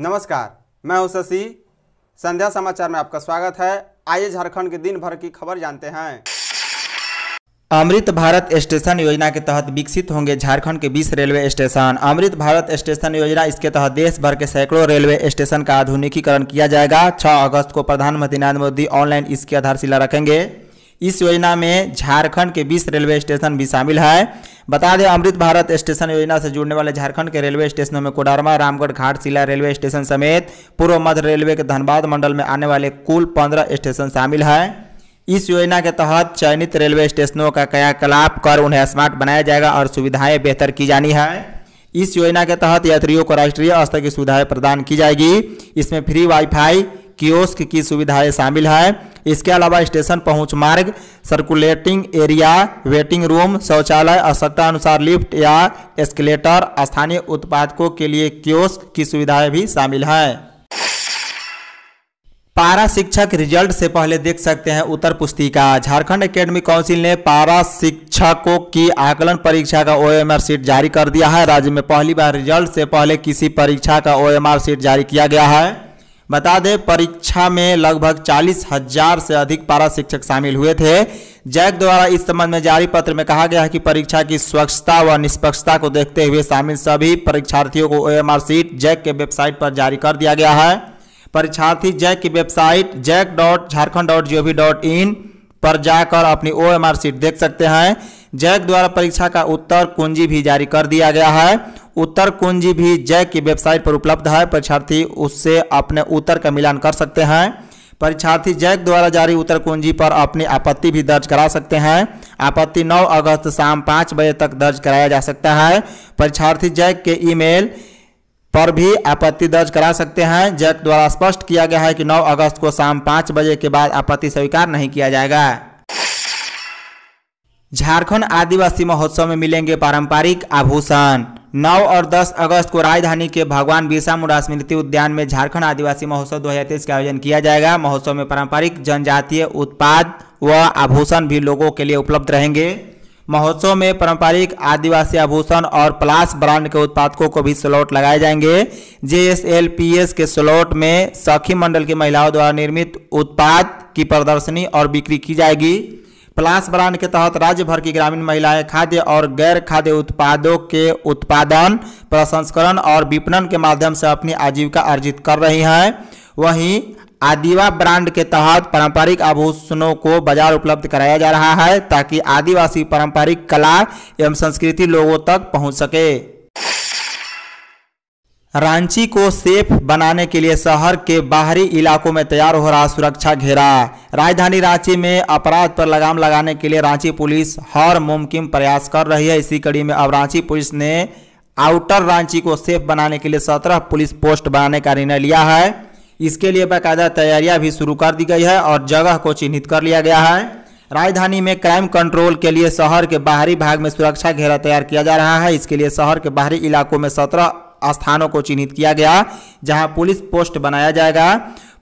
नमस्कार मैं हूं शशि संध्या समाचार में आपका स्वागत है आइए झारखंड के दिन भर की खबर जानते हैं अमृत भारत स्टेशन योजना के तहत विकसित होंगे झारखंड के 20 railway station Amrit Bharat station योजना इसके तहत देश भर के सैकड़ों रेलवे स्टेशन का आधुनिकीकरण किया जाएगा 6 अगस्त को प्रधानमंत्री नरेंद्र मोदी ऑनलाइन इसकी आधारशिला रखेंगे इस योजना में झारखंड के 20 रेलवे स्टेशन भी शामिल है बता दें अमृत भारत स्टेशन योजना से जुड़ने वाले झारखंड के रेलवे स्टेशनों में कोडरमा रामगढ़ घाट सिला रेलवे स्टेशन समेत पूर्व मध्य रेलवे के धनबाद मंडल में आने वाले कुल पंद्रह स्टेशन शामिल है इस योजना के तहत चयनित रेलवे स्टेशनों का क्रियाकलाप कर उन्हें स्मार्ट बनाया जाएगा और सुविधाएं बेहतर की जानी है इस योजना के तहत यात्रियों को राष्ट्रीय स्तर की सुविधाएं प्रदान की जाएगी इसमें फ्री वाईफाई कियोस्क की सुविधाएं शामिल है इसके अलावा स्टेशन पहुंच मार्ग सर्कुलेटिंग एरिया वेटिंग रूम शौचालय आवश्यकता अनुसार लिफ्ट या एस्केलेटर स्थानीय उत्पादकों के लिए कियोस्क की सुविधाएं भी शामिल है पारा शिक्षक रिजल्ट से पहले देख सकते हैं उत्तर पुस्तिका झारखंड एकेडमी काउंसिल ने पारा शिक्षकों की आकलन परीक्षा का ओएमआर सीट जारी कर दिया है राज्य में पहली बार रिजल्ट से पहले किसी परीक्षा का ओएमआर सीट जारी किया गया है बता दें परीक्षा में लगभग चालीस हजार से अधिक पारा शिक्षक शामिल हुए थे जैक द्वारा इस संबंध में जारी पत्र में कहा गया है कि परीक्षा की स्वच्छता व निष्पक्षता को देखते हुए शामिल सभी परीक्षार्थियों को ओ सीट जैक के वेबसाइट पर जारी कर दिया गया है परीक्षार्थी जैक की website JAC dot Jharkhand dot G O V dot in पर जाकर अपनी ओ एम आर सीट देख सकते हैं जैक द्वारा परीक्षा का उत्तर कुंजी भी जारी कर दिया गया है उत्तर कुंजी भी जय की वेबसाइट पर उपलब्ध है परीक्षार्थी उससे अपने उत्तर का मिलान कर सकते हैं परीक्षार्थी जैक द्वारा जारी उत्तर कुंजी पर अपनी आपत्ति भी दर्ज करा सकते हैं आपत्ति 9 अगस्त शाम पाँच बजे तक दर्ज कराया जा सकता है परीक्षार्थी जैक के ईमेल पर भी आपत्ति दर्ज करा सकते हैं जैक द्वारा स्पष्ट किया गया है कि 9 अगस्त को शाम पाँच बजे के बाद आपत्ति स्वीकार नहीं किया जाएगा झारखंड आदिवासी महोत्सव में मिलेंगे पारंपरिक आभूषण नौ और दस अगस्त को राजधानी के भगवान बिरसा मुंडा स्मृति उद्यान में झारखंड आदिवासी महोत्सव दो का आयोजन किया जाएगा महोत्सव में पारंपरिक जनजातीय उत्पाद व आभूषण भी लोगों के लिए उपलब्ध रहेंगे महोत्सव में पारंपरिक आदिवासी आभूषण और प्लास ब्रांड के उत्पादकों को भी स्लॉट लगाए जाएंगे जेएसएलपीएस के स्लॉट में सखी मंडल की महिलाओं द्वारा निर्मित उत्पाद की प्रदर्शनी और बिक्री की जाएगी प्लास ब्रांड के तहत राज्य भर की ग्रामीण महिलाएं खाद्य और गैर खाद्य उत्पादों के उत्पादन प्रसंस्करण और विपणन के माध्यम से अपनी आजीविका अर्जित कर रही हैं वहीं आदिवा ब्रांड के तहत पारंपरिक आभूषणों को बाजार उपलब्ध कराया जा रहा है ताकि आदिवासी पारंपरिक कला एवं संस्कृति लोगों तक पहुँच सके रांची को सेफ बनाने के लिए शहर के बाहरी इलाकों में तैयार हो रहा सुरक्षा घेरा राजधानी रांची में अपराध पर लगाम लगाने के लिए रांची पुलिस हर मुमकिन प्रयास कर रही है इसी कड़ी में अब रांची पुलिस ने आउटर रांची को सेफ बनाने के लिए सत्रह पुलिस पोस्ट बनाने का निर्णय लिया है इसके लिए बाकायदा तैयारियां भी शुरू कर दी गई है और जगह को चिन्हित कर लिया गया है राजधानी में क्राइम कंट्रोल के लिए शहर के बाहरी भाग में सुरक्षा घेरा तैयार किया जा रहा है इसके लिए शहर के बाहरी इलाकों में सत्रह स्थानों को चिन्हित किया गया जहां पुलिस पोस्ट बनाया जाएगा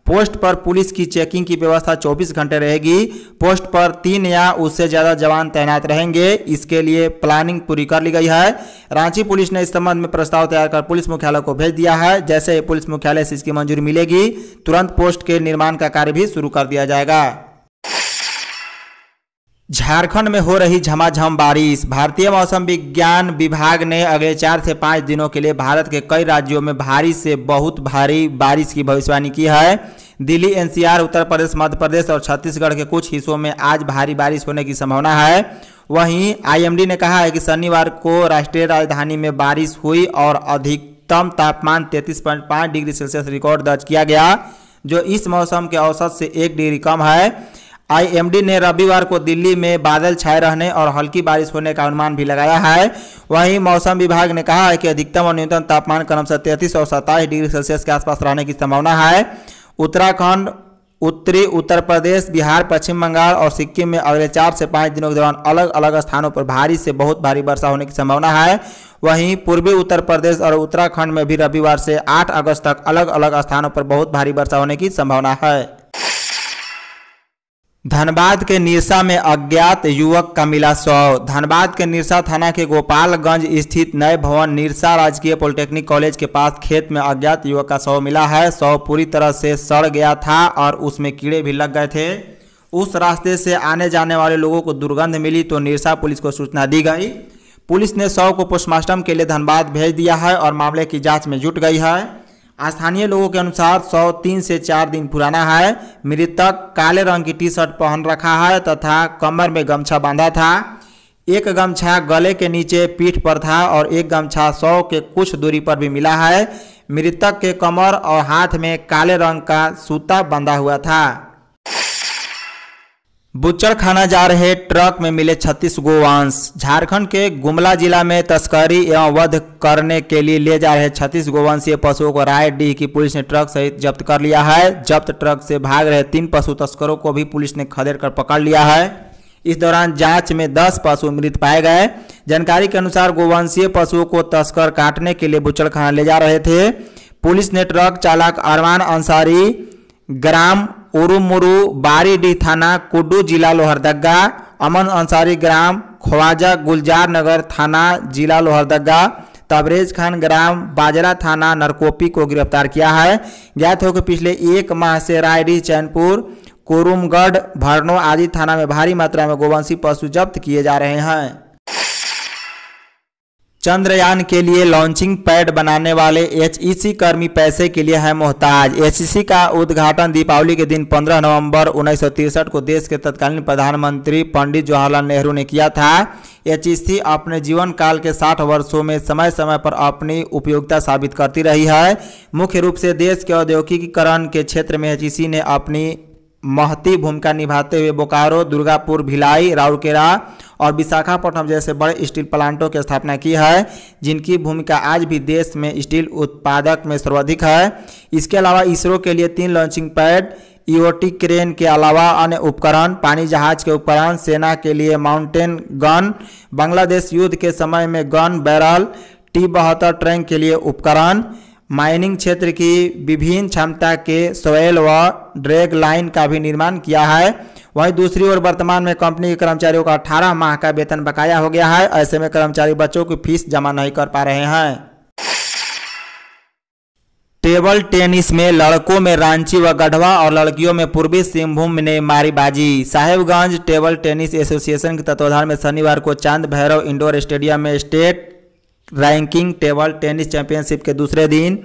पोस्ट पर पुलिस की चेकिंग की व्यवस्था 24 घंटे रहेगी पोस्ट पर तीन या उससे ज़्यादा जवान तैनात रहेंगे इसके लिए प्लानिंग पूरी कर ली गई है रांची पुलिस ने इस संबंध में प्रस्ताव तैयार कर पुलिस मुख्यालय को भेज दिया है जैसे पुलिस मुख्यालय से इसकी मंजूरी मिलेगी तुरंत पोस्ट के निर्माण का कार्य भी शुरू कर दिया जाएगा झारखंड में हो रही झमाझम बारिश भारतीय मौसम विज्ञान विभाग ने अगले चार से पाँच दिनों के लिए भारत के कई राज्यों में भारी से बहुत भारी बारिश की भविष्यवाणी की है दिल्ली एनसीआर उत्तर प्रदेश मध्य प्रदेश और छत्तीसगढ़ के कुछ हिस्सों में आज भारी बारिश होने की संभावना है वहीं आईएमडी ने कहा है कि शनिवार को राष्ट्रीय राजधानी में बारिश हुई और अधिकतम तापमान तैंतीस डिग्री सेल्सियस रिकॉर्ड दर्ज किया गया जो इस मौसम के औसत से एक डिग्री कम है आईएमडी ने रविवार को दिल्ली में बादल छाए रहने और हल्की बारिश होने का अनुमान भी लगाया है वहीं मौसम विभाग ने कहा है कि अधिकतम और न्यूनतम तापमान क्रमशः तैंतीस और सत्ताईस डिग्री सेल्सियस के आसपास रहने की संभावना है उत्तराखंड उत्तरी उत्तर प्रदेश बिहार पश्चिम बंगाल और सिक्किम में अगले चार से पाँच दिनों के दौरान अलग अलग स्थानों पर भारी से बहुत भारी वर्षा होने की संभावना है वहीं पूर्वी उत्तर प्रदेश और उत्तराखंड में भी रविवार से 8 अगस्त तक अलग अलग स्थानों पर बहुत भारी वर्षा होने की संभावना है धनबाद के निरसा में अज्ञात युवक का मिला शव धनबाद के निरसा थाना के गोपालगंज स्थित नए भवन निरसा राजकीय पॉलिटेक्निक कॉलेज के पास खेत में अज्ञात युवक का शव मिला है शव पूरी तरह से सड़ गया था और उसमें कीड़े भी लग गए थे उस रास्ते से आने जाने वाले लोगों को दुर्गंध मिली तो निरसा पुलिस को सूचना दी गई पुलिस ने शव को पोस्टमार्टम के लिए धनबाद भेज दिया है और मामले की जाँच में जुट गई है स्थानीय लोगों के अनुसार सौ तीन से चार दिन पुराना है मृतक काले रंग की टी शर्ट पहन रखा है तथा कमर में गमछा बांधा था एक गमछा गले के नीचे पीठ पर था और एक गमछा सौ के कुछ दूरी पर भी मिला है मृतक के कमर और हाथ में काले रंग का सूता बंधा हुआ था खाना जा रहे ट्रक में मिले छत्तीस गोवंश झारखंड के गुमला जिला में तस्करी एवं वध करने के लिए ले जा रहे छत्तीस गोवंशीय पशुओं को रायडीह की पुलिस ने ट्रक सहित जब्त कर लिया है जब्त ट्रक से भाग रहे तीन पशु तस्करों को भी पुलिस ने खदेड़ कर पकड़ लिया है इस दौरान जांच में दस पशु मृत पाए गए जानकारी के अनुसार गोवंशीय पशुओं को तस्कर काटने के लिए बुचड़खाना ले जा रहे थे पुलिस ने ट्रक चालक अरमान अंसारी ग्राम उरुमुरु बारीडीह थाना कुड्डू जिला लोहरदगा अमन अंसारी ग्राम ख्वाजा गुलजार नगर थाना जिला लोहरदगा तबरेज खान ग्राम बाजरा थाना नरकोपी को गिरफ्तार किया है ज्ञात हो कि पिछले एक माह से रायडीह चैनपुर कुरुमगढ़ भरनो आदि थाना में भारी मात्रा में गोवंशी पशु जब्त किए जा रहे हैं चंद्रयान के लिए लॉन्चिंग पैड बनाने वाले एचईसी e कर्मी पैसे के लिए है मोहताज एचईसी e का उद्घाटन दीपावली के दिन 15 नवंबर उन्नीस को देश के तत्कालीन प्रधानमंत्री पंडित जवाहरलाल नेहरू ने किया था एचईसी e अपने जीवन काल के 60 वर्षों में समय समय पर अपनी उपयोगिता साबित करती रही है मुख्य रूप से देश के औद्योगिकीकरण के क्षेत्र में एच ने अपनी महती भूमिका निभाते हुए बोकारो दुर्गापुर भिलाई राउरकेला और विशाखापट्टनम जैसे बड़े स्टील प्लांटों की स्थापना की है जिनकी भूमिका आज भी देश में स्टील उत्पादक में सर्वाधिक है इसके अलावा इसरो के लिए तीन लॉन्चिंग पैड ईओटी क्रेन के अलावा अन्य उपकरण पानी जहाज के उपकरण सेना के लिए माउंटेन गन बांग्लादेश युद्ध के समय में गन बैरल टी बहत्तर ट्रैंक के लिए उपकरण माइनिंग क्षेत्र की विभिन्न क्षमता के सोयल व ड्रेग लाइन का भी निर्माण किया है वहीं दूसरी ओर वर्तमान में कंपनी के कर्मचारियों का अठारह माह का वेतन बकाया हो गया है ऐसे में कर्मचारी बच्चों की फीस जमा नहीं कर पा रहे हैं टेबल टेनिस में लड़कों में रांची व गढ़वा और लड़कियों में पूर्वी सिंहभूम ने मारी बाजी साहेबगंज टेबल टेनिस एसोसिएशन के तत्वाधान में शनिवार को चांद भैरव इंडोर स्टेडियम में state ranking table tennis championship के दूसरे दिन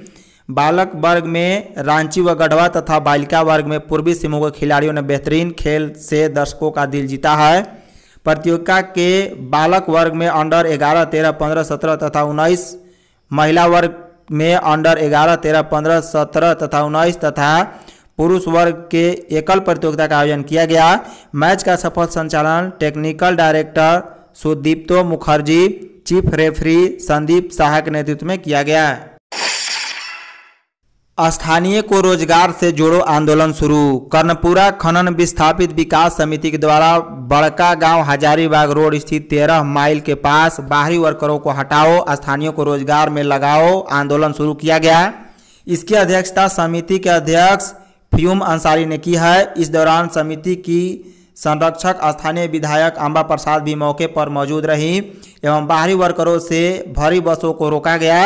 बालक वर्ग में रांची व गढ़वा तथा बालिका वर्ग में पूर्वी सिंह के खिलाड़ियों ने बेहतरीन खेल से दर्शकों का दिल जीता है प्रतियोगिता के बालक वर्ग में अंडर 11, 13, 15, 17 तथा 19 महिला वर्ग में अंडर 11, 13, 15, 17 तथा 19 तथा पुरुष वर्ग के एकल प्रतियोगिता का आयोजन किया गया मैच का सफल संचालन technical director Sudipto Mukherjee chief referee Sandeep Shah के नेतृत्व में किया गया स्थानीय को रोजगार से जोड़ो आंदोलन शुरू कर्णपुरा खनन विस्थापित विकास समिति के द्वारा बड़का गांव हजारीबाग रोड स्थित तेरह माइल के पास बाहरी वर्करों को हटाओ स्थानीय को रोजगार में लगाओ आंदोलन शुरू किया गया इसकी अध्यक्षता समिति के अध्यक्ष फ्यूम अंसारी ने की है इस दौरान समिति की संरक्षक स्थानीय विधायक अम्बा प्रसाद भी मौके पर मौजूद रही एवं बाहरी वर्करों से भरी बसों को रोका गया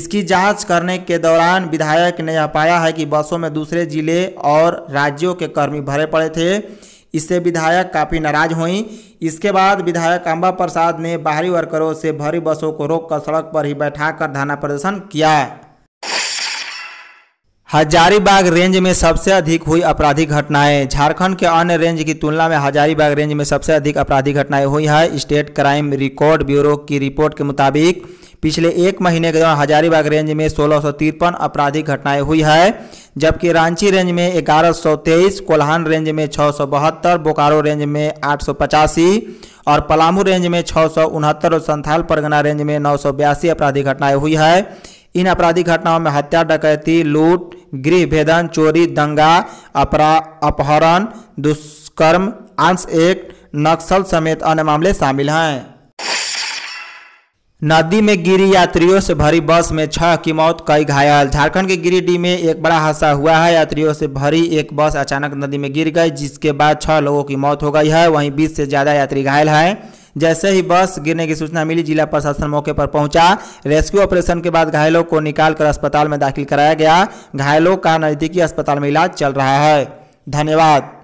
इसकी जांच करने के दौरान विधायक ने यह पाया है कि बसों में दूसरे जिले और राज्यों के कर्मी भरे पड़े थे इससे विधायक काफ़ी नाराज हुई इसके बाद विधायक अम्बा प्रसाद ने बाहरी वर्करों से भरी बसों को रोककर सड़क पर ही बैठाकर धरना प्रदर्शन किया हजारीबाग रेंज में सबसे अधिक हुई आपराधिक घटनाएं झारखंड के अन्य रेंज की तुलना में हजारीबाग रेंज में सबसे अधिक आपराधिक घटनाएं हुई है स्टेट क्राइम रिकॉर्ड ब्यूरो की रिपोर्ट के मुताबिक पिछले एक महीने के दौरान हजारीबाग रेंज में सोलह आपराधिक घटनाएं हुई है जबकि रांची रेंज में तेईस कोल्हान रेंज में छः बोकारो रेंज में आठ और पलामू रेंज में छः और संथाल परगना रेंज में नौ आपराधिक घटनाएं हुई है इन आपराधिक घटनाओं में हत्या डकैती लूट गृह भेदन चोरी दंगा अपहरण दुष्कर्म अंश एक नक्सल समेत अन्य मामले शामिल हैं नदी में गिरी यात्रियों से भरी बस में छह की मौत कई घायल झारखंड के गिरिडीह में एक बड़ा हादसा हुआ है यात्रियों से भरी एक बस अचानक नदी में गिर गई जिसके बाद छह लोगों की मौत हो गई है वहीं बीस से ज़्यादा यात्री घायल हैं जैसे ही बस गिरने की सूचना मिली जिला प्रशासन मौके पर पहुंचा रेस्क्यू ऑपरेशन के बाद घायलों को निकालकर अस्पताल में दाखिल कराया गया घायलों का नजदीकी अस्पताल में इलाज चल रहा है धन्यवाद